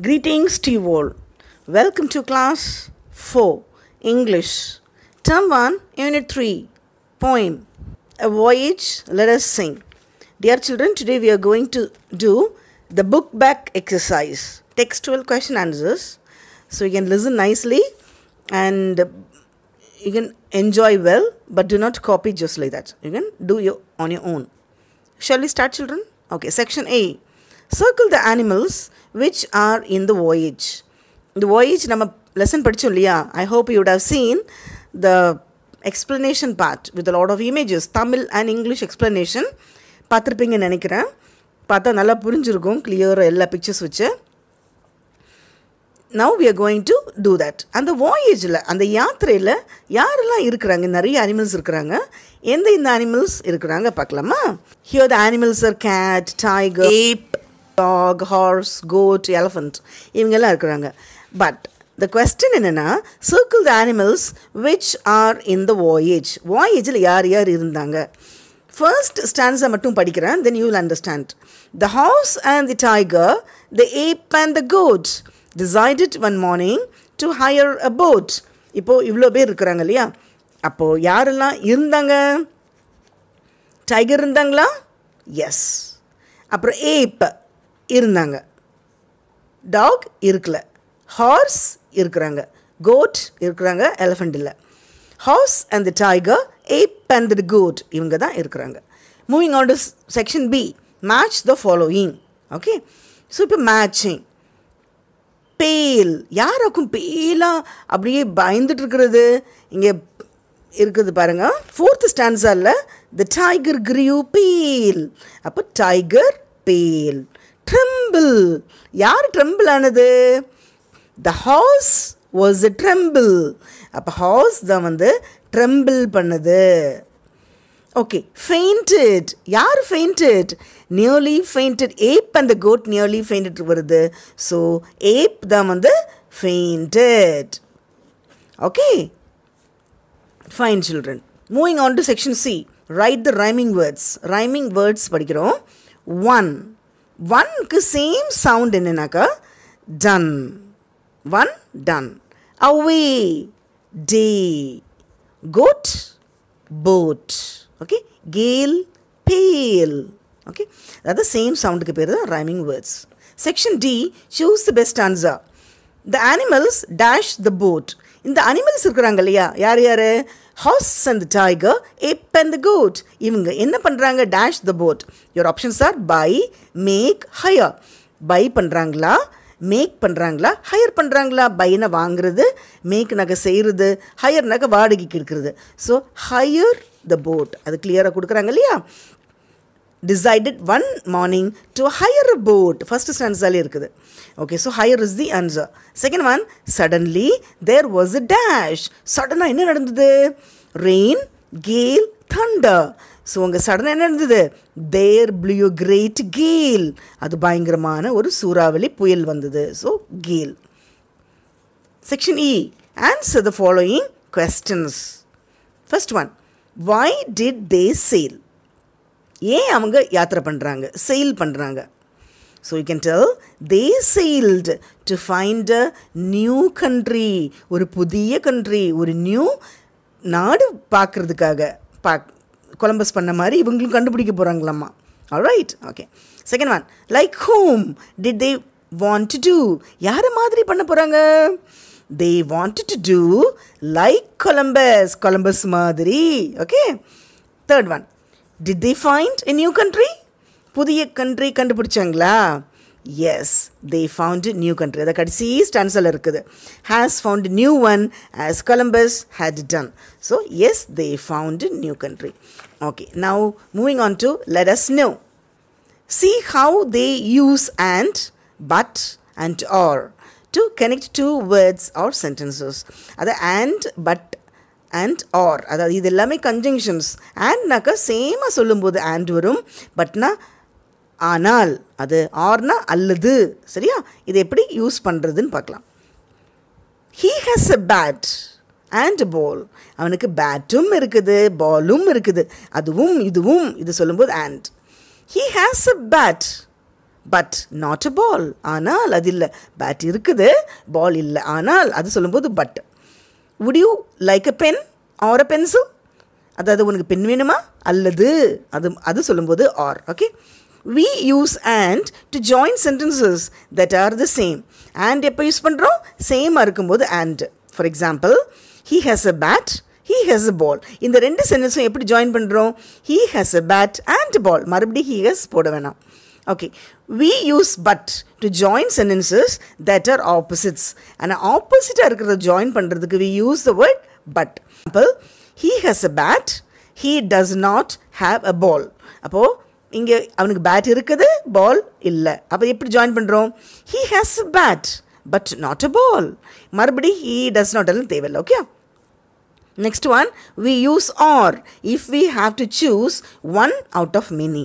Greetings to you all. Welcome to class 4 English, term 1, unit 3, poem A Voyage. Let us sing. Dear children, today we are going to do the book back exercise, textual question answers. So you can listen nicely and you can enjoy well, but do not copy just like that. You can do your on your own. Shall we start, children? Okay, section A. Circle the animals which are in the voyage இந்த voyage நம்ம lesson படித்தோம் இல்லையா I hope you'd have seen the explanation part with lot of images Tamil and English explanation பார்த்துருப்பீங்கன்னு நினைக்கிறேன் பார்த்தா நல்லா புரிஞ்சிருக்கும் கிளியராக எல்லா பிக்சர்ஸ் வச்சு now we are going to do that அந்த வாயேஜில் அந்த யாத்திரையில் யாரெல்லாம் இருக்கிறாங்க நிறைய அனிமல்ஸ் இருக்கிறாங்க எந்த இந்த அனிமல்ஸ் இருக்கிறாங்க பார்க்கலாமா here the animals are cat tiger ape dog horse goat elephant இவங்கெல்லாம் இருக்கிறாங்க பட் த கொஸ்டின் என்னென்னா circle the animals which are in the voyage வாயேஜில் யார் யார் இருந்தாங்க ஃபர்ஸ்ட் ஸ்டாண்ட்ஸை மட்டும் படிக்கிறேன் then you will understand the horse and the tiger the ape and the goat decided one morning to hire a boat இப்போது இவ்வளோ பேர் இருக்கிறாங்க இல்லையா அப்போது யாரெல்லாம் இருந்தாங்க டைகர் இருந்தாங்களா எஸ் அப்புறம் ஏப் இருந்தாங்க டாக் இருக்கல ஹார்ஸ் இருக்கிறாங்க கோட் இருக்கிறாங்க எலஃபண்ட் இல்லை horse and the tiger ape and goat இவங்க தான் இருக்கிறாங்க moving on to section B match the following okay so இப்போ மேட்சிங் பேல் யாருக்கும் பேலாக அப்படியே பயந்துட்டு இருக்கிறது இங்கே இருக்குது பாருங்கள் ஃபோர்த்து ஸ்டான்ஸாவில் த டைகர் கிரியூ பேல் அப்போ டைகர் பேல் ட்ரெம்பிள் யார் ட்ரெம்பிள் ஆனது the horse was a tremble அப்போ ஹார்ஸ் தான் வந்து ட்ரெம்பிள் பண்ணுது ஓகே ஃபெயிண்டட் யார் ஃபெயிண்டட் நியர்லி ஃபெயிண்டட் ஏப் அந்த கோட் நியர்லி ஃபெயிண்டட் வருது ஸோ ஏப் தான் வந்து fainted okay fine children moving on to section C write the rhyming words rhyming words படிக்கிறோம் ஒன் ஒன்க்கு సేమ్ సౌండ్ என்னன்னாக்கா done one done away day goat boat okay gale pale okay అదే same సౌండ్కి పేరు rhyming words section D choose the best answer the animals dash the boat இந்த animals இருக்கிறாங்க இல்லையா யார் யார் horse and tiger ape and goat இவங்க என்ன பண்ணுறாங்க dash the boat your options are buy make hire buy பண்ணுறாங்களா மேக் பண்ணுறாங்களா ஹையர் பண்ணுறாங்களா பையனை வாங்குறது மேக் நகை செய்கிறது ஹையர் நகை வாடகைக்கு எடுக்கிறது ஸோ ஹையர் த போட் அது கிளியராக கொடுக்குறாங்க இல்லையா decided one morning to hire a boat first ஸ்டாண்டர்ஸ்லே இருக்குது okay so hire is the answer second one suddenly there was a dash சடனாக என்ன நடந்தது ரெயின் கேல் தண்டர் ஸோ உங்கள் சடனாக என்ன நடந்தது தேர் ப்ளூ கிரேட் கேல் அது பயங்கரமான ஒரு சூறாவளி புயல் வந்தது so gale section E answer the following questions first one why did they sail ஏன் அவங்க யாத்திரை பண்ணுறாங்க செயல் பண்ணுறாங்க so you can tell they sailed to find a new country ஒரு புதிய கண்ட்ரி ஒரு நியூ நாடு பார்க்குறதுக்காக பா கொலம்பஸ் பண்ண மாதிரி இவங்களும் கண்டுபிடிக்க போகிறாங்களாம்மா right okay second one like whom did they want to do யாரை மாதிரி பண்ண போகிறாங்க they want to do like Columbus Columbus மாதிரி okay third one did they find a new country புதிய கண்ட்ரி கண்டுபிடிச்சாங்களா yes they found new country அதை கடைசி ஸ்டான்ஸில் இருக்குது has found new one as Columbus had done so yes they found new country okay now moving on to let as new C how they use and but and or to connect two words or sentences அதை and but and or அதாவது இது எல்லாமே conjunctions அண்ட்னாக்கா சேமாக சொல்லும்போது and வரும் பட்னா ஆனால் அது ஆர்னா அல்லது சரியா இது எப்படி யூஸ் பண்ணுறதுன்னு பார்க்கலாம் he has a bat and ball அவனுக்கு பேட்டும் இருக்குது பாலும் இருக்குது அதுவும் இதுவும் இது சொல்லும்போது and he has a bat but not a ball ஆனால் அது இல்லை பேட் இருக்குது பால் இல்லை ஆனால் அது சொல்லும்போது but would you like a pen or a pencil அதாவது உனக்கு பென் வேணுமா அல்லது அது அது சொல்லும்போது or okay we use and to join sentences that are the same and எப்போ யூஸ் பண்ணுறோம் சேமாக இருக்கும்போது and for example he has a bat he has a ball இந்த ரெண்டு சென்டென்ஸும் எப்படி ஜாயின் பண்ணுறோம் he has a bat and ball மறுபடியும் ஹீ ஹேஸ் போட வேணாம் okay we use but to join sentences that are opposites ஆனால் ஆப்போசிட்டாக இருக்கிறத ஜாயின் பண்ணுறதுக்கு we use the word but example he has a bat he does not have a ball அப்போது இங்கே அவனுக்கு பேட் இருக்குது பால் இல்லை அப்போ எப்படி ஜாயின் பண்ணுறோம் he has a bat but not a ball மறுபடி ஹீ டஸ் நாட் எல்லாம் தேவையில்லை okay Next one we use or if we have to choose one out of many.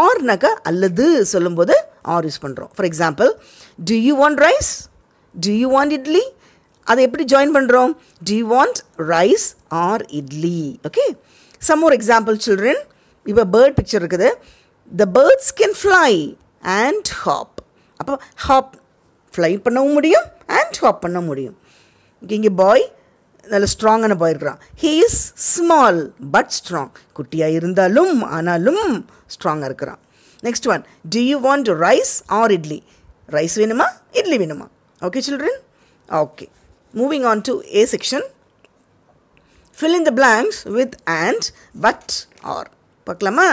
Orனாக்க அல்லது சொல்லும்போது ஆர் யூஸ் பண்ணுறோம் for example do you want rice do you want idli அதை எப்படி join பண்ணுறோம் do you want rice or idli okay some ஒரு example children இப்போ bird picture இருக்குது the birds can fly and hop அப்போ ஹாப் ஃப்ளை பண்ணவும் முடியும் அண்ட் ஹாப் பண்ண முடியும் இங்கே பாய் நல்ல ஸ்ட்ராங்கான பாய் இருக்கிறான் he is small but strong குட்டியாக இருந்தாலும் ஆனாலும் ஸ்ட்ராங்காக இருக்கிறான் next one do you want rice or idli rice வேணுமா இட்லி வேணுமா okay children okay moving on to A section fill in the blanks with and but or பார்க்கலாமா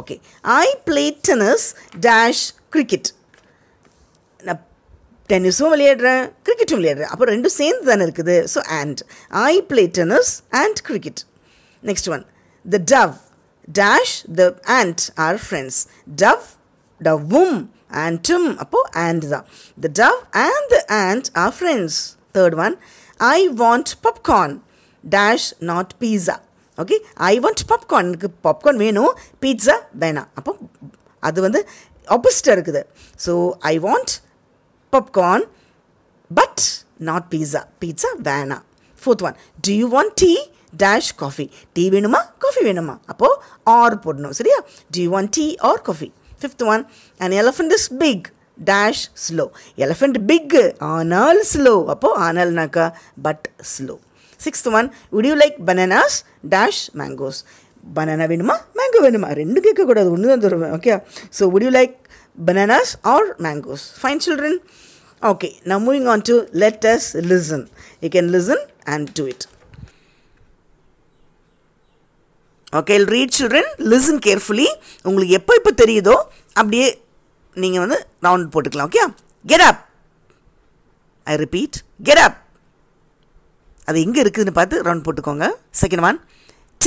okay I play tennis dash cricket டென்னிஸும் விளையாடுறேன் கிரிக்கெட்டும் விளையாடுறேன் அப்போ ரெண்டும் சேர்ந்து தானே இருக்குது so and I play tennis and cricket next one the dove dash the ant are friends dove டவ்வும் ஆண்டும் அப்போது ஆண்ட் தான் the dove and the ant are friends third one I want popcorn dash not pizza okay I want popcorn எனக்கு popcorn வேணும் pizza வேணாம் அப்போ அது வந்து ஆப்போசிட்டாக இருக்குது so I want popcorn, but not pizza. Pizza வேணாம் fourth one do you want tea dash coffee tea வேணுமா காஃபி வேணுமா அப்போது ஆர் போடணும் சரியா do you want tea or coffee fifth one and elephant is big dash slow elephant big ஆனால் slow அப்போது ஆனால்னாக்கா but slow sixth one would you like bananas dash mangoes banana வேணுமா mango வேணுமா ரெண்டு கேட்கக்கூடாது ஒன்று தான் தருவேன் okay so would you like bananas or mangoes fine children okay now moving on to let us listen. You can listen and do it. Okay read children listen carefully உங்களுக்கு எப்போ இப்போ தெரியுதோ அப்படியே நீங்கள் வந்து ரவுண்ட் போட்டுக்கலாம் okay get up I repeat get up அது எங்கே இருக்குதுன்னு பார்த்து ரவுண்ட் போட்டுக்கோங்க second one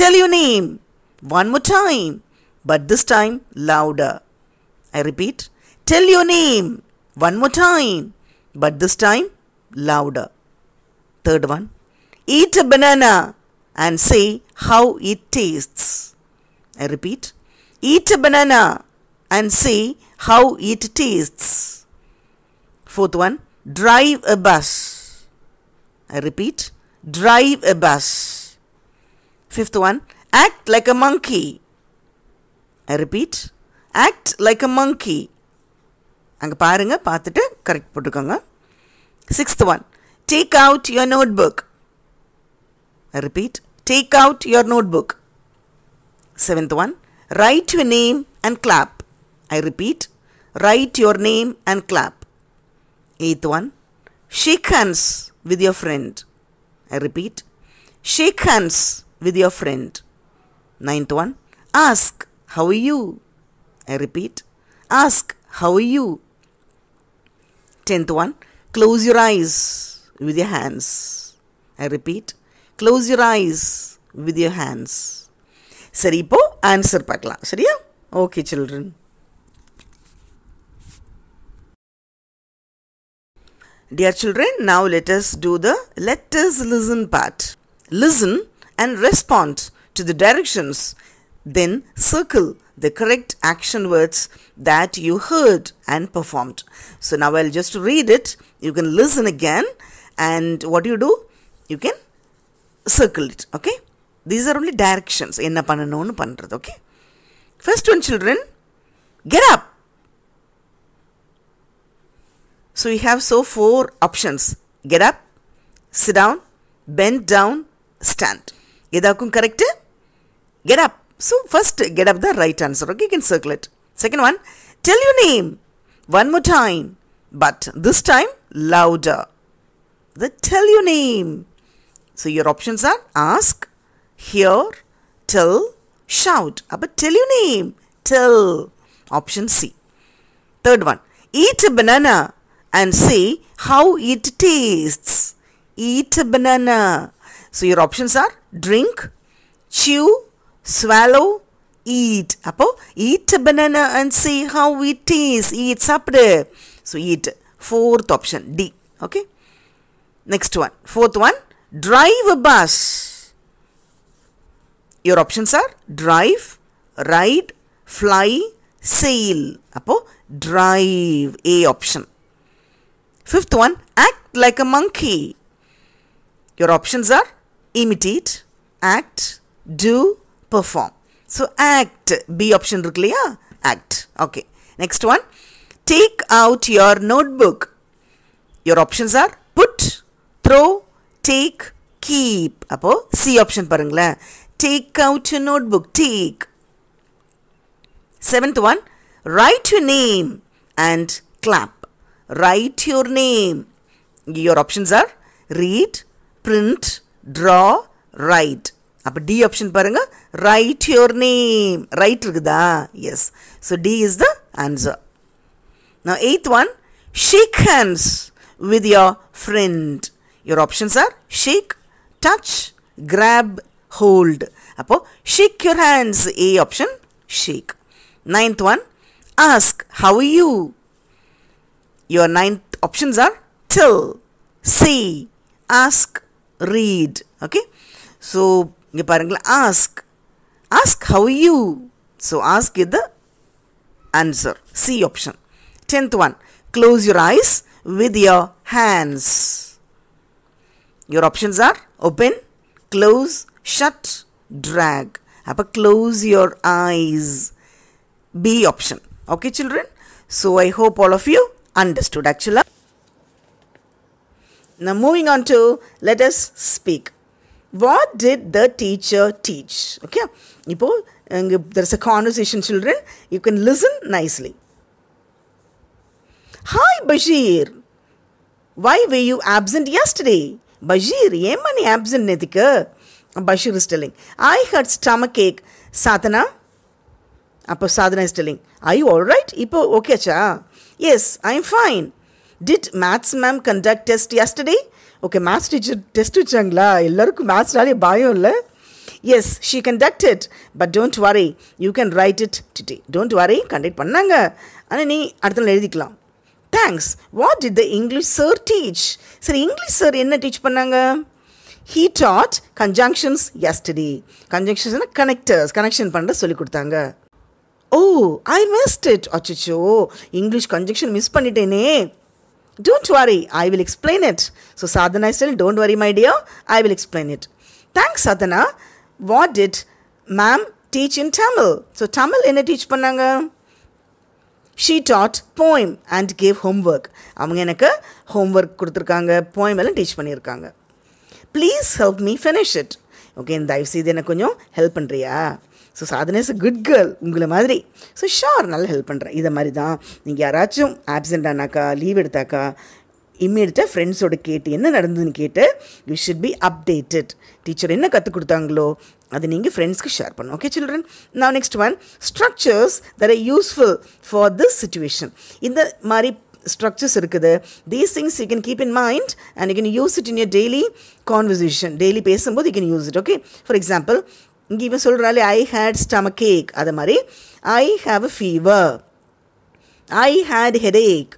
tell you name one more time but this time louder I repeat, tell your name one more time, but this time louder. Third one, eat a banana and say how it tastes. I repeat, eat a banana and say how it tastes. Fourth one, drive a bus. I repeat, drive a bus. Fifth one, act like a monkey. I repeat, act like a monkey அங்கே பாருங்கள் பார்த்துட்டு correct போட்டுக்கோங்க sixth one take out your notebook repeat take out your notebook seventh one write your name and clap I repeat write your name and clap eighth one shake hands with your friend. I repeat, shake hands with your friend. Ninth one, ask, How are you? I repeat, ask, How are you? Tenth one, close your eyes with your hands. I repeat, close your eyes with your hands. சரி answer answer பார்க்கலாம் okay children. Dear children, now let us do the let us listen part. Listen and respond to the directions then circle the correct action words that you heard and performed. So now I'll just read it. You can listen again. And what do you do? You can circle it. Okay. These are only directions. Enna pannanonu pandrathu. Okay. First one, children, get up. So we have so four options. Get up, sit down, bend down, stand. Get up. So first get up the right answer. Okay, you can circle it. Second one, tell your name one more time, but this time louder. The tell your name. So your options are ask, hear, tell, shout. But tell your name. Tell. Option C. Third one, eat a banana and say how it tastes. Eat a banana. So your options are drink, chew, swallow eat Apo eat a banana and see how it is eat சாப்பிடு so eat fourth option D okay next one fourth one drive a bus your options are drive ride fly sail Apo drive A option fifth one act like a monkey your options are imitate act do perform. So act, B option rukliya, act. Okay, next one, take out your notebook. Your options are put, throw, take, keep. Apo C option parangla, take out your notebook, take. Seventh one, write your name and clap. Write your name. Your options are read, print, draw, write. அப்போ D option பாருங்கள் write your name write இருக்குதா yes so D is the answer நான் eighth one shake hands with your friend your options are shake touch grab hold அப்போது shake your hands A option shake ninth one ask how you your ninth options are tell see, ask, read. Okay, so இங்கே பாருங்களேன் ask ask how you so ask இது answer C option tenth one close your eyes with your hands your options are open close shut track அப்போ close your eyes B option okay children so I hope all of you understood ஆக்சுவலாக Now moving on to let us speak what did the teacher teach okay there's a conversation children you can listen nicely hi bashir why were you absent yesterday bashir yemani absent nedika bashir is telling i had stomach ache sadhana appo sadhana is telling are you all right ipo okay cha yes i'm fine did maths ma'am conduct test yesterday okay maths teacher test வச்சாங்களா எல்லாருக்கும் மேத்ஸ்னாலே பயம் இல்லை yes she conduct it but don't worry you can write it today don't worry conduct பண்ணாங்க ஆனால் நீ அடுத்த நாள் எழுதிக்கலாம் thanks what did the English sir teach சரி இங்கிலீஷ் சார் என்ன டீச் பண்ணாங்க ஹீ டாட் கன்ஜங்ஷன்ஸ் எஸ்டடி கன்ஜங்ஷன்ஸ்னால் கனெக்டர்ஸ் கனெக்ஷன் பண்ணுற சொல்லிக் கொடுத்தாங்க ஓ ஐ மிஸ்ட் இட் அச்சோ இங்கிலீஷ் கன்ஜங்ஷன் மிஸ் பண்ணிட்டேனே don't worry I will explain it so Sadhana is don't worry my dear I will explain it thanks Sadhana what did ma'am teach in Tamil so Tamil என்ன teach பண்ணாங்க she taught poem and gave homework அவங்க எனக்கு homework கொடுத்துருக்காங்க poem எல்லாம் teach பண்ணியிருக்காங்க please help me finish it okay தயவுசெய்து எனக்கு கொஞ்சம் ஹெல்ப் பண்ணுறியா ஸோ சாதனை இஸ் அ குட் கேர்ள் உங்களை மாதிரி ஸோ ஷார் நல்லா ஹெல்ப் பண்ணுறேன் இதை மாதிரி தான் நீங்கள் யாராச்சும் ஆப்சென்ட் ஆனாக்கா லீவ் எடுத்தாக்கா இம்மீடியட்டாக ஃப்ரெண்ட்ஸோட கேட்டு என்ன நடந்ததுன்னு கேட்டு you should be updated teacher என்ன கற்றுக் கொடுத்தாங்களோ அது நீங்கள் ஃப்ரெண்ட்ஸ்க்கு ஷேர் பண்ணும் ஓகே சில்ட்ரன் நான் next one structures that I useful for this situation இந்த மாதிரி ஸ்ட்ரக்சர்ஸ் இருக்குது these things you can keep in mind and you can use it in your daily conversation daily பேசும்போது you can use it okay for example இங்கே இவன் சொல்கிறாளே I had stomach ache அது மாதிரி I have a fever I had headache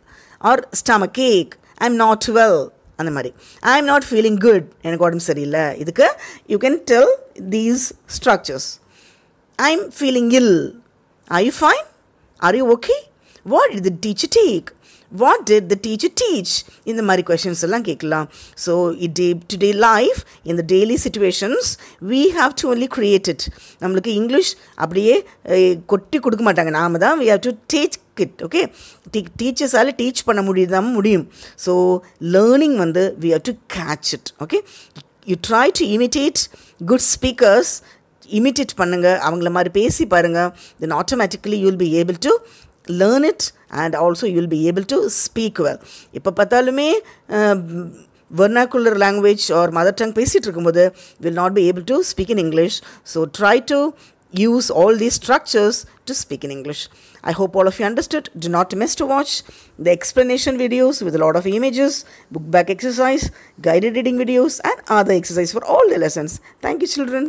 or stomach ache I am not well அந்த மாதிரி I am not feeling good எனக்கு உடம்பு சரியில்லை இதுக்கு you can tell these structures I am feeling ill I you fine are you okay what இது teach take what did the teacher teach இந்த மாதிரி questions எல்லாம் கேட்கலாம் so it day day life இந்த daily situations we have to only created நம்மளுக்கு English அப்படியே கொட்டி கொடுக்க மாட்டாங்க நாம தான் we have to teach kid okay டீ டீச்சர்ஸால் டீச் பண்ண முடியுதாம முடியும் ஸோ லேர்னிங் வந்து we have to catch it okay you try to imitate good speakers imitate பண்ணுங்கள் அவங்கள மாதிரி பேசி பாருங்கள் then automatically you will be able to learn it and also you will be able to speak well இப்போ பார்த்தாலுமே vernacular language or mother tongue பேசிகிட்டு இருக்கும்போது will not be able to speak in English so try to use all these structures to speak in English. I hope all of you understood. Do not miss to watch the explanation videos with a lot of images, book back exercise, guided reading videos and other exercise for all the lessons. Thank you children.